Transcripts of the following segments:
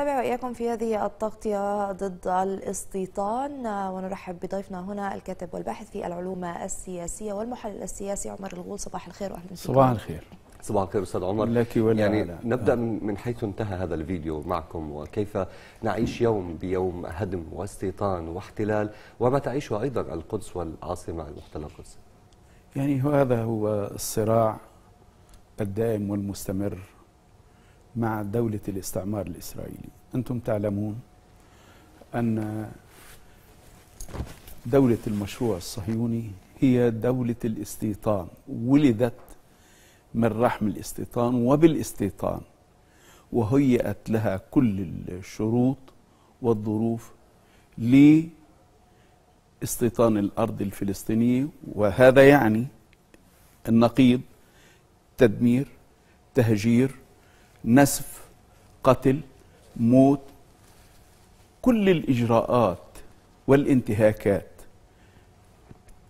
نتابع وإياكم في هذه التغطية ضد الاستيطان ونرحب بضيفنا هنا الكاتب والباحث في العلوم السياسية والمحلل السياسي عمر الغول صباح الخير وأهلا بكم صباح الخير صباح الخير استاذ عمر لك ولا يعني لا. نبدا نعم. من حيث انتهى هذا الفيديو معكم وكيف نعيش يوم بيوم هدم واستيطان واحتلال وما تعيشه ايضا القدس والعاصمه المحتله القدس يعني هذا هو الصراع الدائم والمستمر مع دولة الاستعمار الإسرائيلي أنتم تعلمون أن دولة المشروع الصهيوني هي دولة الاستيطان ولدت من رحم الاستيطان وبالاستيطان وهيئت لها كل الشروط والظروف لاستيطان الأرض الفلسطينية وهذا يعني النقيض تدمير تهجير نسف قتل موت كل الإجراءات والانتهاكات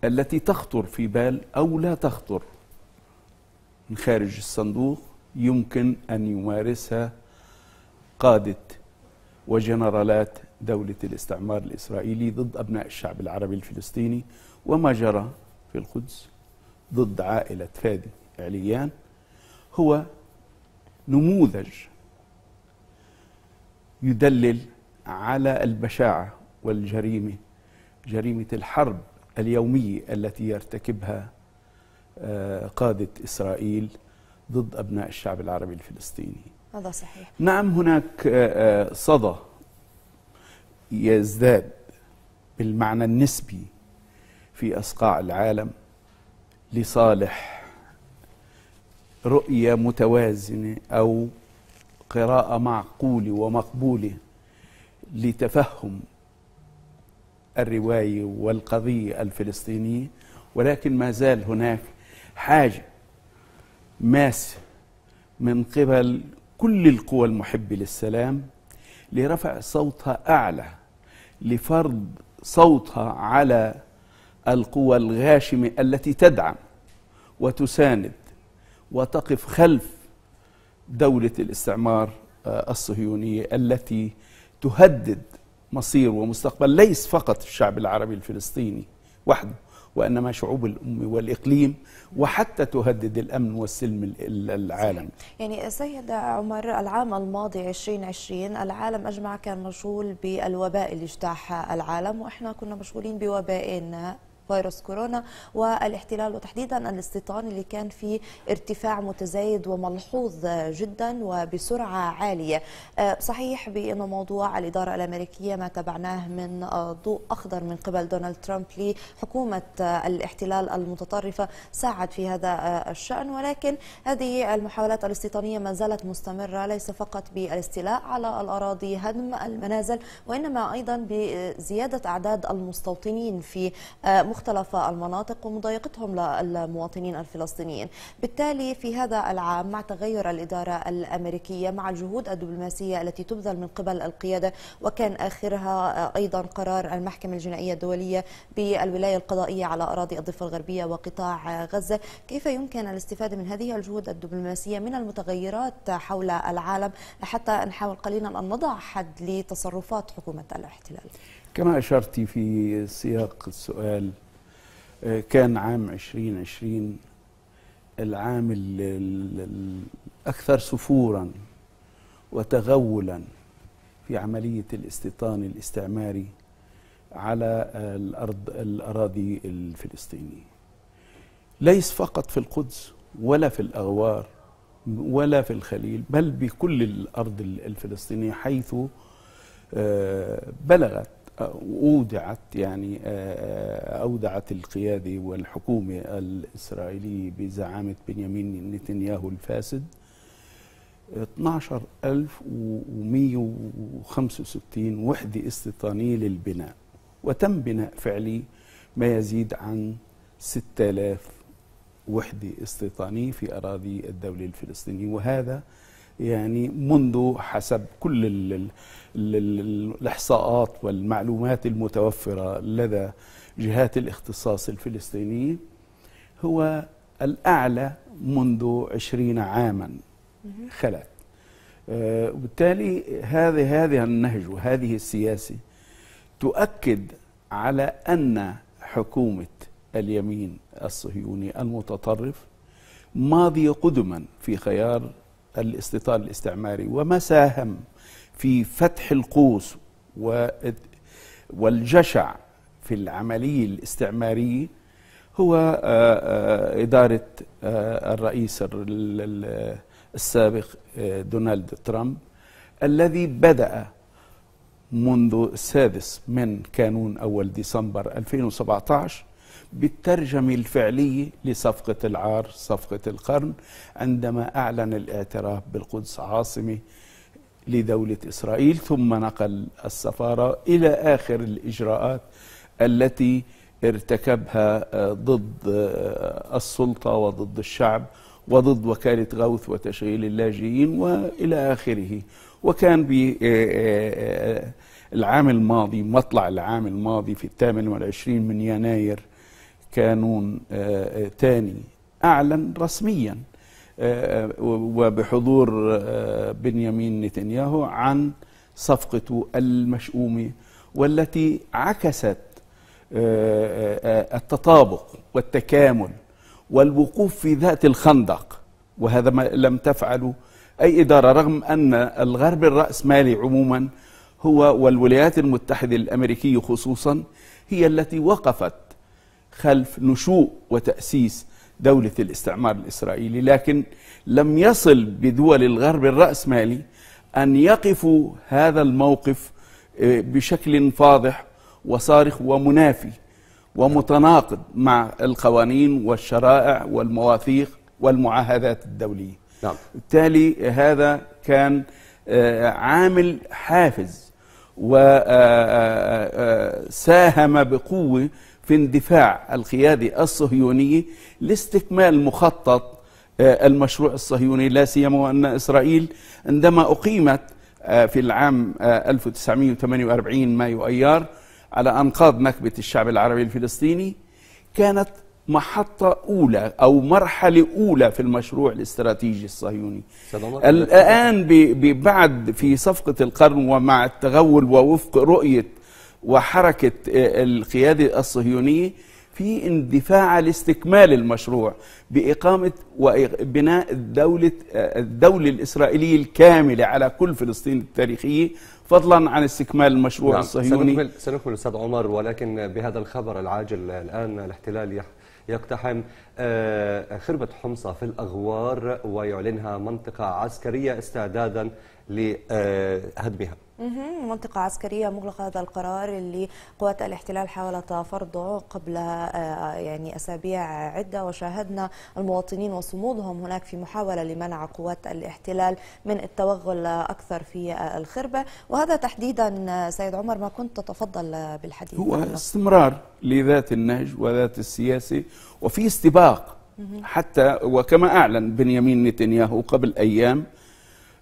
التي تخطر في بال أو لا تخطر من خارج الصندوق يمكن أن يمارسها قادة وجنرالات دولة الاستعمار الإسرائيلي ضد أبناء الشعب العربي الفلسطيني وما جرى في القدس ضد عائلة فادي عليان هو نموذج يدلل على البشاعة والجريمة جريمة الحرب اليومية التي يرتكبها آه، قادة إسرائيل ضد أبناء الشعب العربي الفلسطيني هذا صحيح نعم هناك آه، آه، صدى يزداد بالمعنى النسبي في أصقاع العالم لصالح رؤية متوازنة أو قراءة معقولة ومقبولة لتفهم الرواية والقضية الفلسطينية ولكن ما زال هناك حاجة ماسة من قبل كل القوى المحبة للسلام لرفع صوتها أعلى لفرض صوتها على القوى الغاشمة التي تدعم وتساند وتقف خلف دولة الاستعمار آه، الصهيونية التي تهدد مصير ومستقبل ليس فقط الشعب العربي الفلسطيني وحده وانما شعوب الامه والاقليم وحتى تهدد الامن والسلم العالمي. يعني سيد عمر العام الماضي 2020 العالم اجمع كان مشغول بالوباء اللي اجتاح العالم واحنا كنا مشغولين بوبائنا فيروس كورونا والاحتلال وتحديدا الاستيطان اللي كان في ارتفاع متزايد وملحوظ جدا وبسرعة عالية آه، صحيح بأنه موضوع الإدارة الأمريكية ما تبعناه من آه، ضوء أخضر من قبل دونالد ترامب لحكومة آه، الاحتلال المتطرفة ساعد في هذا الشأن ولكن هذه المحاولات الاستيطانية ما زالت مستمرة ليس فقط بالاستيلاء على الأراضي هدم المنازل وإنما أيضا بزيادة أعداد المستوطنين في مختلف مختلف المناطق ومضايقتهم للمواطنين الفلسطينيين بالتالي في هذا العام مع تغير الإدارة الأمريكية مع الجهود الدبلوماسية التي تبذل من قبل القيادة وكان آخرها أيضا قرار المحكمة الجنائية الدولية بالولاية القضائية على أراضي الضفة الغربية وقطاع غزة كيف يمكن الاستفادة من هذه الجهود الدبلوماسية من المتغيرات حول العالم حتى نحاول قليلا أن نضع حد لتصرفات حكومة الاحتلال كما أشرت في سياق السؤال كان عام 2020 العام الأكثر سفورا وتغولا في عملية الاستيطان الاستعماري على الأرض الأراضي الفلسطينية ليس فقط في القدس ولا في الأغوار ولا في الخليل بل بكل الأرض الفلسطينية حيث آه، بلغت أودعت يعني آه، آه، أودعت القيادة والحكومة الإسرائيلية بزعامة بنيامين نتنياهو الفاسد 12165 وحدة استيطانية للبناء وتم بناء فعلي ما يزيد عن 6000 وحدة استيطانية في أراضي الدولة الفلسطينية وهذا يعني منذ حسب كل الـ الـ الإحصاءات والمعلومات المتوفرة لدى جهات الاختصاص الفلسطينية هو الأعلى منذ عشرين عاما خلت آه، وبالتالي هذه هذه النهج وهذه السياسة تؤكد على أن حكومة اليمين الصهيوني المتطرف ماضي قدما في خيار الاستيطان الاستعماري وما ساهم في فتح القوس والجشع في العملية الاستعمارية هو آه، آه، إدارة آه، الرئيس السابق دونالد ترامب الذي بدأ منذ السادس من كانون أول ديسمبر 2017 بالترجمة الفعلية لصفقة العار صفقة القرن عندما أعلن الاعتراف بالقدس عاصمة لدولة إسرائيل ثم نقل السفارة إلى آخر الإجراءات التي ارتكبها آه، ضد آه، السلطة وضد الشعب وضد وكالة غوث وتشغيل اللاجئين وإلى آخره وكان آه، العام الماضي مطلع العام الماضي في الثامن والعشرين من يناير كانون آه، آه، تاني أعلن رسميا آه، وبحضور بنيامين نتنياهو عن صفقته المشؤومة والتي عكست التطابق والتكامل والوقوف في ذات الخندق وهذا ما لم تفعله أي إدارة رغم أن الغرب الرأسمالي عموما هو والولايات المتحدة الأمريكية خصوصا هي التي وقفت خلف نشوء وتأسيس دولة الاستعمار الإسرائيلي لكن لم يصل بدول الغرب الرأسمالي أن يقفوا هذا الموقف آه، بشكل فاضح وصارخ ومنافي ومتناقض مع القوانين والشرائع والمواثيق والمعاهدات الدولية نعم. بالتالي هذا كان آه، عامل حافز وساهم آه، آه، آه، بقوة في اندفاع القيادة الصهيونية لاستكمال مخطط المشروع الصهيوني لا سيما وأن إسرائيل عندما أقيمت في العام 1948 مايو أيار على أنقاض نكبة الشعب العربي الفلسطيني كانت محطة أولى أو مرحلة أولى في المشروع الاستراتيجي الصهيوني الآن بعد في صفقة القرن ومع التغول ووفق رؤية وحركة آه، القيادة الصهيونية في اندفاع على استكمال المشروع بإقامة وبناء الدولة آه، الدولة الإسرائيلية الكاملة على كل فلسطين التاريخية فضلا عن استكمال المشروع نعم. الصهيوني سنكمل سنكمل أستاذ عمر ولكن بهذا الخبر العاجل الآن الاحتلال يحتل يقتحم آه، خربة حمصة في الأغوار ويعلنها منطقة عسكرية استعدادا لهدمها منطقة عسكرية مغلقة هذا القرار اللي قوات الاحتلال حاولت فرضه قبل آه، يعني أسابيع عدة وشاهدنا المواطنين وصمودهم هناك في محاولة لمنع قوات الاحتلال من التوغل أكثر في آه، الخربة وهذا تحديدا آه، سيد عمر ما كنت تتفضل بالحديث هو استمرار لذات النهج وذات السياسة وفي استباق حتى وكما أعلن بنيامين نتنياهو قبل أيام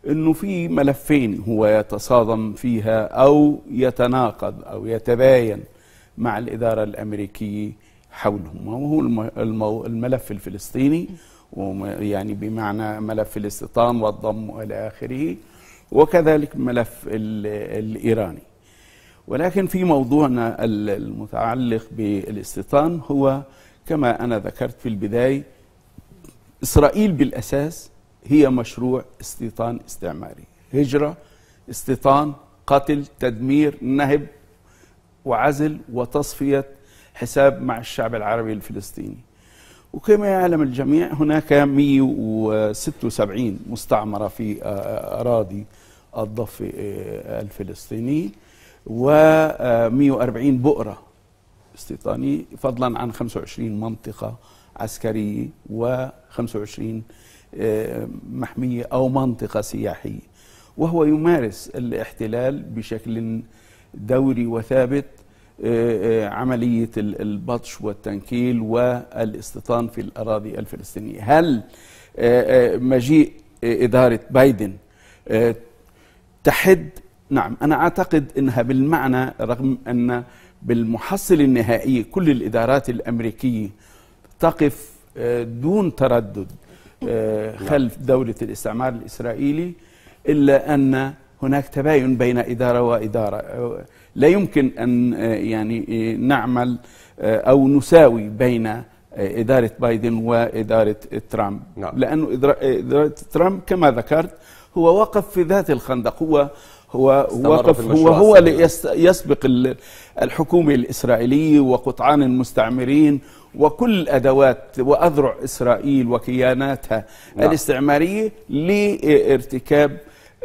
انه في ملفين هو يتصادم فيها او يتناقض او يتباين مع الاداره الامريكيه حولهم وهو المو... الملف الفلسطيني يعني بمعنى ملف الاستيطان والضم والى اخره وكذلك الملف الايراني ولكن في موضوعنا المتعلق بالاستيطان هو كما انا ذكرت في البدايه اسرائيل بالاساس هي مشروع استيطان استعماري هجرة استيطان قتل تدمير نهب وعزل وتصفية حساب مع الشعب العربي الفلسطيني وكما يعلم الجميع هناك 176 مستعمرة في آه، آه، أراضي الضفة آه، الفلسطينية و 140 بؤرة استيطانية فضلا عن 25 منطقة عسكرية و 25 آه، محمية أو منطقة سياحية وهو يمارس الاحتلال بشكل دوري وثابت آه، آه، عملية البطش والتنكيل والاستيطان في الأراضي الفلسطينية هل مجيء إدارة بايدن تحد نعم أنا أعتقد أنها بالمعنى رغم أن بالمحصل النهائي كل الإدارات الأمريكية تقف دون تردد آه، خلف دولة الاستعمار الإسرائيلي إلا أن هناك تباين بين إدارة وإدارة آه، لا يمكن أن آه، يعني نعمل أو نساوي بين إدارة بايدن وإدارة ترامب نعم. لأنه إدارة ترامب كما ذكرت هو وقف في ذات الخندق هو هو وقف هو هو يسبق الحكومة الإسرائيلية وقطعان المستعمرين وكل أدوات وأذرع إسرائيل وكياناتها نعم. الاستعمارية لارتكاب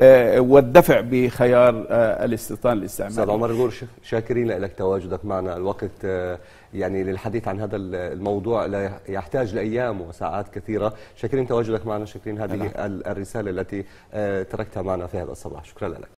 آه، والدفع بخيار آه، الاستيطان الاستعماري استاذ عمر الغور شاكرين لك تواجدك معنا الوقت آه، يعني للحديث عن هذا الموضوع لا يحتاج لايام وساعات كثيره شاكرين تواجدك معنا شاكرين هذه نعم. الرساله التي تركتها معنا في هذا الصباح شكرا لك